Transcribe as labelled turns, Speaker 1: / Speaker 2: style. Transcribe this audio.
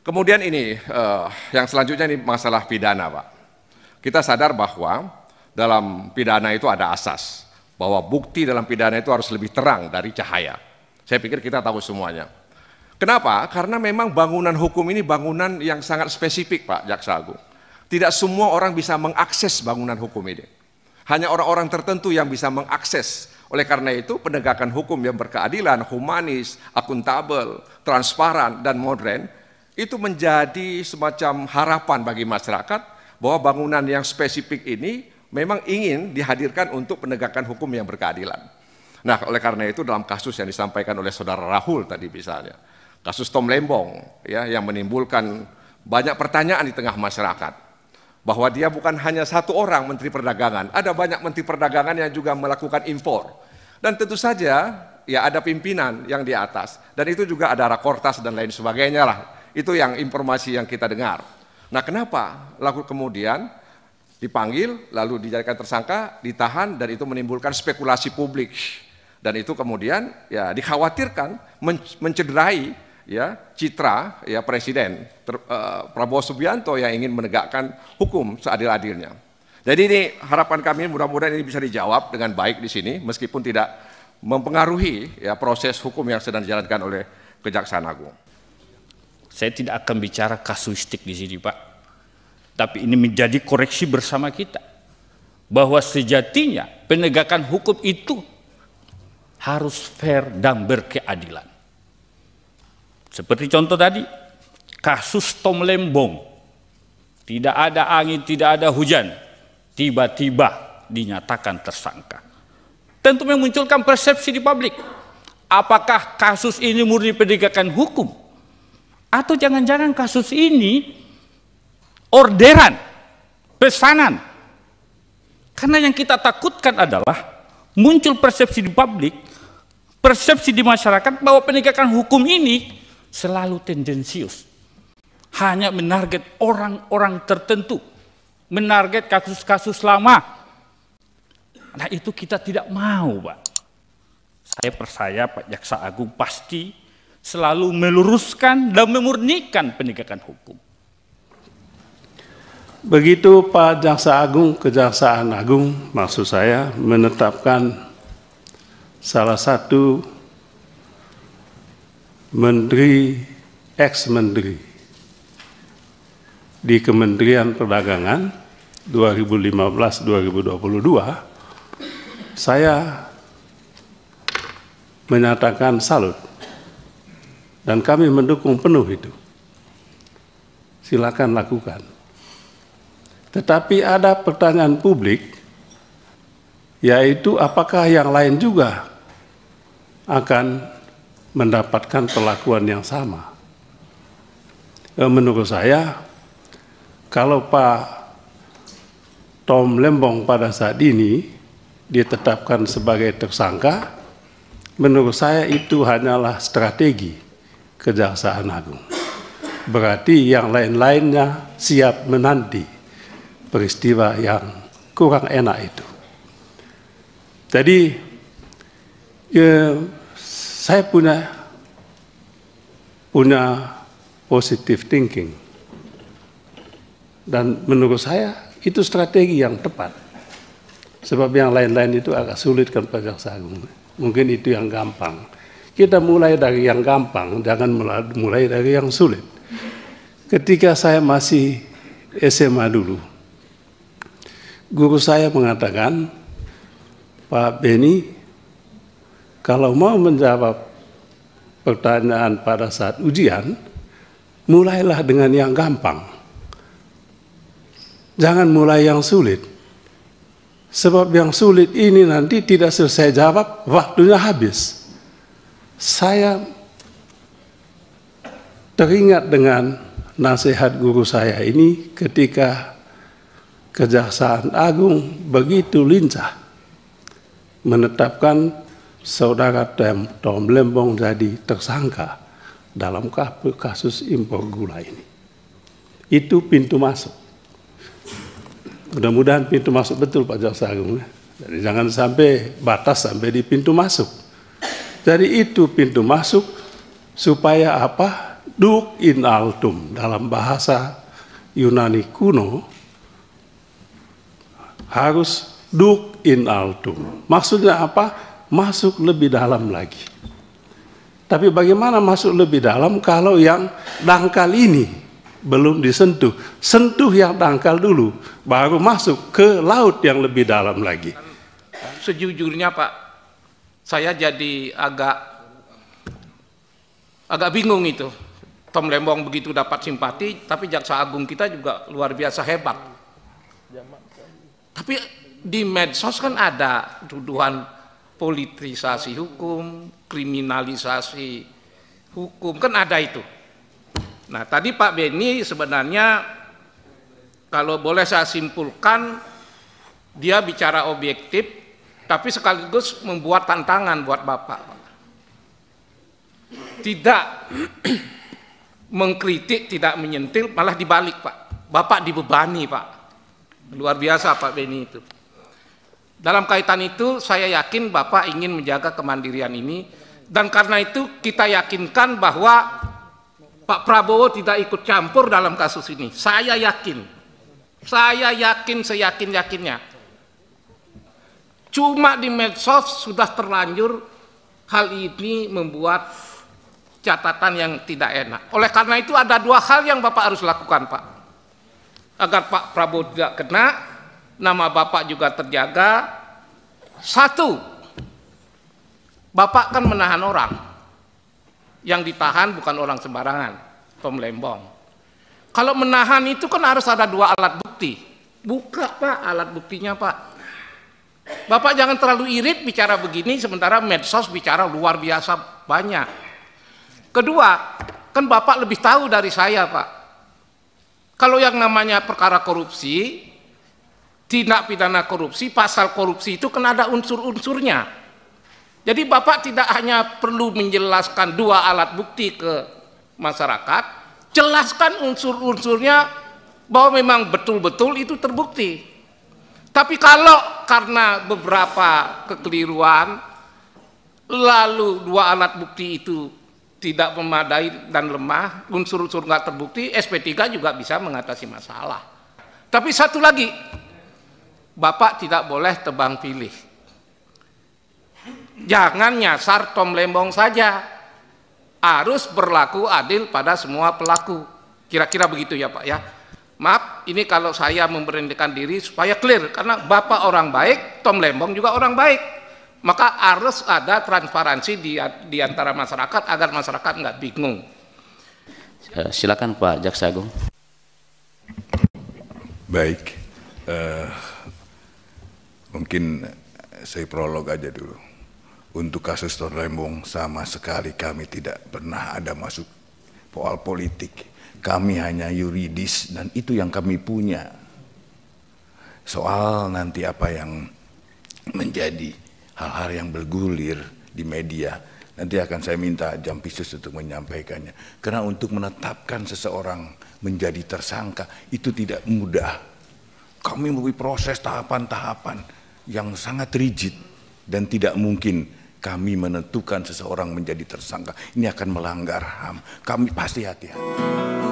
Speaker 1: Kemudian ini eh, yang selanjutnya ini masalah pidana, Pak. Kita sadar bahwa dalam pidana itu ada asas bahwa bukti dalam pidana itu harus lebih terang dari cahaya. Saya pikir kita tahu semuanya. Kenapa? Karena memang bangunan hukum ini bangunan yang sangat spesifik, Pak Jaksa Agung. Tidak semua orang bisa mengakses bangunan hukum ini. Hanya orang-orang tertentu yang bisa mengakses. Oleh karena itu, penegakan hukum yang berkeadilan, humanis, akuntabel, transparan, dan modern itu menjadi semacam harapan bagi masyarakat bahwa bangunan yang spesifik ini memang ingin dihadirkan untuk penegakan hukum yang berkeadilan. Nah, oleh karena itu dalam kasus yang disampaikan oleh saudara Rahul tadi misalnya, kasus Tom Lembong ya yang menimbulkan banyak pertanyaan di tengah masyarakat bahwa dia bukan hanya satu orang menteri perdagangan, ada banyak menteri perdagangan yang juga melakukan impor. Dan tentu saja ya ada pimpinan yang di atas dan itu juga ada rakortas dan lain sebagainya lah itu yang informasi yang kita dengar. Nah kenapa? Lalu kemudian dipanggil, lalu dijadikan tersangka, ditahan, dan itu menimbulkan spekulasi publik. Dan itu kemudian ya dikhawatirkan mencederai ya citra ya presiden ter, uh, Prabowo Subianto yang ingin menegakkan hukum seadil-adilnya. Jadi ini harapan kami mudah-mudahan ini bisa dijawab dengan baik di sini meskipun tidak mempengaruhi ya proses hukum yang sedang dijalankan oleh Kejaksaan Agung. Saya tidak akan bicara kasuistik di sini, Pak. Tapi ini menjadi koreksi
Speaker 2: bersama kita bahwa sejatinya penegakan hukum itu harus fair dan berkeadilan. Seperti contoh tadi, kasus Tom Lembong. Tidak ada angin, tidak ada hujan. Tiba-tiba dinyatakan tersangka. Tentu memunculkan persepsi di publik. Apakah kasus ini murni penegakan hukum? Atau jangan-jangan kasus ini orderan, pesanan. Karena yang kita takutkan adalah muncul persepsi di publik, persepsi di masyarakat bahwa penegakan hukum ini selalu tendensius. Hanya menarget orang-orang tertentu, menarget kasus-kasus lama. Nah itu kita tidak mau, Pak. Saya percaya Pak Jaksa Agung pasti selalu meluruskan dan memurnikan penegakan hukum.
Speaker 3: Begitu Pak Jaksa Agung, Kejaksaan Agung maksud saya menetapkan salah satu menteri ex-menteri di Kementerian Perdagangan 2015-2022 saya menyatakan salut dan kami mendukung penuh itu. Silakan lakukan. Tetapi ada pertanyaan publik, yaitu apakah yang lain juga akan mendapatkan perlakuan yang sama. Eh, menurut saya, kalau Pak Tom Lembong pada saat ini ditetapkan sebagai tersangka, menurut saya itu hanyalah strategi Kejaksaan Agung. Berarti yang lain-lainnya siap menanti peristiwa yang kurang enak itu. Jadi ya, saya punya punya positive thinking dan menurut saya itu strategi yang tepat. Sebab yang lain-lain itu agak sulit kan Kejaksaan Agung. Mungkin itu yang gampang. Kita mulai dari yang gampang, jangan mulai dari yang sulit. Ketika saya masih SMA dulu, guru saya mengatakan, Pak Beni, kalau mau menjawab pertanyaan pada saat ujian, mulailah dengan yang gampang. Jangan mulai yang sulit. Sebab yang sulit ini nanti tidak selesai jawab, waktunya habis. Saya teringat dengan nasihat guru saya ini ketika Kejaksaan Agung begitu lincah menetapkan saudara Tom, Tom Lembong jadi tersangka dalam kasus impor gula ini. Itu pintu masuk. Mudah-mudahan pintu masuk betul Pak Jaksa Agung. Ya. Jadi jangan sampai batas sampai di pintu masuk. Jadi itu pintu masuk supaya apa? Duk in altum dalam bahasa Yunani kuno harus duk in altum. Maksudnya apa? Masuk lebih dalam lagi. Tapi bagaimana masuk lebih dalam kalau yang dangkal ini belum disentuh? Sentuh yang dangkal dulu, baru masuk ke laut yang lebih dalam lagi.
Speaker 4: Sejujurnya Pak, saya jadi agak agak bingung itu. Tom Lembong begitu dapat simpati, tapi jaksa agung kita juga luar biasa hebat. Tapi di medsos kan ada tuduhan politisasi hukum, kriminalisasi hukum, kan ada itu. Nah tadi Pak Beni sebenarnya kalau boleh saya simpulkan, dia bicara objektif, tapi sekaligus membuat tantangan buat Bapak. Tidak mengkritik, tidak menyentil, malah dibalik Pak. Bapak dibebani Pak. Luar biasa Pak Beni itu. Dalam kaitan itu saya yakin Bapak ingin menjaga kemandirian ini dan karena itu kita yakinkan bahwa Pak Prabowo tidak ikut campur dalam kasus ini. Saya yakin. Saya yakin seyakin-yakinnya Cuma di medsos sudah terlanjur hal ini membuat catatan yang tidak enak. Oleh karena itu ada dua hal yang Bapak harus lakukan Pak. Agar Pak Prabowo tidak kena, nama Bapak juga terjaga. Satu, Bapak kan menahan orang. Yang ditahan bukan orang sembarangan, pemlembong. Kalau menahan itu kan harus ada dua alat bukti. Buka Pak alat buktinya Pak Bapak jangan terlalu irit bicara begini sementara medsos bicara luar biasa banyak. Kedua, kan Bapak lebih tahu dari saya, Pak. Kalau yang namanya perkara korupsi, tindak pidana korupsi, pasal korupsi itu kan ada unsur-unsurnya. Jadi Bapak tidak hanya perlu menjelaskan dua alat bukti ke masyarakat, jelaskan unsur-unsurnya bahwa memang betul-betul itu terbukti. Tapi kalau karena beberapa kekeliruan, lalu dua alat bukti itu tidak memadai dan lemah, unsur-unsur nggak terbukti, SP3 juga bisa mengatasi masalah. Tapi satu lagi, Bapak tidak boleh tebang pilih. Jangan nyasar tom lembong saja. Harus berlaku adil pada semua pelaku. Kira-kira begitu ya Pak ya. Maaf, ini kalau saya memberhentikan diri supaya clear karena Bapak orang baik, Tom Lembong juga orang baik. Maka harus ada transparansi di, di antara masyarakat agar masyarakat nggak bingung. Eh, silakan Pak Jaksa Agung. Baik, uh,
Speaker 2: mungkin saya prolog aja dulu. Untuk kasus Tom Lembong sama sekali kami tidak pernah ada masuk soal politik kami hanya yuridis dan itu yang kami punya. Soal nanti apa yang menjadi hal-hal yang bergulir di media, nanti akan saya minta jam pisus untuk menyampaikannya. Karena untuk menetapkan seseorang menjadi tersangka itu tidak mudah. Kami melalui proses tahapan-tahapan yang sangat rigid dan tidak mungkin kami menentukan seseorang menjadi tersangka. Ini akan melanggar HAM. Kami pasti hati-hati.